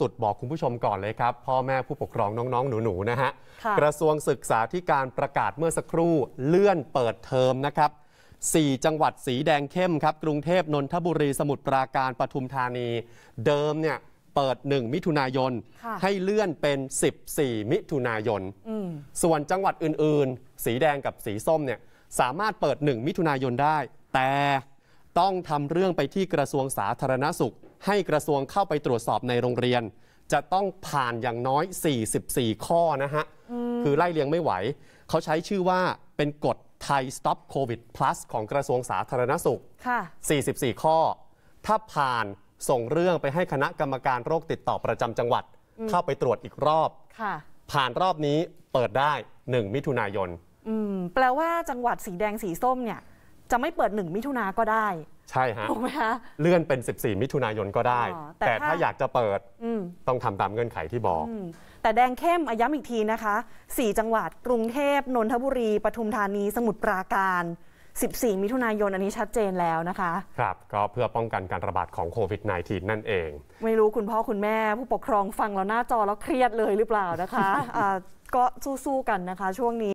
สุดบอกคุณผู้ชมก่อนเลยครับ พ่อแม่ผู้ปกครองน้องๆ หนู ๆ นะฮะ กระทรวงศึกษาธิการประกาศเมื่อสักครู่เลื่อนเปิดเทอมนะครับ 4 จังหวัดสีแดงเข้มครับกรุงเทพนนทบุรีสมุทรปราการปทุมธานี เดิมเนี่ยเปิด 1 มิถุนายนให้เลื่อนเป็น 14 มิถุนายนส่วนจังหวัดอื่น ๆ สีแดงกับสีส้มเนี่ยสามารถเปิด1มิถุนายนได้ แต่ต้องทำเรื่องไปที่กระทรวงสาธารณสุข ให้กระทรวงเข้าไปตรวจสอบในโรงเรียน จะต้องผ่านอย่างน้อย 44 ข้อนะฮะคือไล่เลียงไม่ไหว เขาใช้ชื่อว่าเป็นกฎไทย Stop COVID Plus ของกระทรวงสาธารณสุข 44 ข้อ ถ้าผ่านส่งเรื่องไปให้คณะกรรมการโรคติดต่อประจำจังหวัด เข้าไปตรวจอีกรอบผ่านรอบนี้เปิดได้ 1 มิถุนายนแปลว่าจังหวัดสีแดงสีส้มเนี่ยจะไม่เปิด 1 มิถุนาก็ได้ ใช่ฮะถูกไหมคะเลื่อนเป็น 14 มิถุนายนก็ได้ แต่ถ้าอยากจะเปิดต้องทำตามเงื่อนไขที่บอก แต่แดงเข้มอาย้ำอีกทีนะคะ 4 จังหวัดกรุงเทพนนทบุรี ปทุมธานีสมุทรปราการ 14 มิถุนายน อันนี้ชัดเจนแล้วนะคะ ครับก็เพื่อป้องกันการระบาดของโควิด -19 นั่นเอง ไม่รู้คุณพ่อ คุณแม่ผู้ปกครองฟังเราหน้าจอแล้วเครียดเลยหรือเปล่านะคะะก็สู้ๆกันนะคะ ช่วงนี้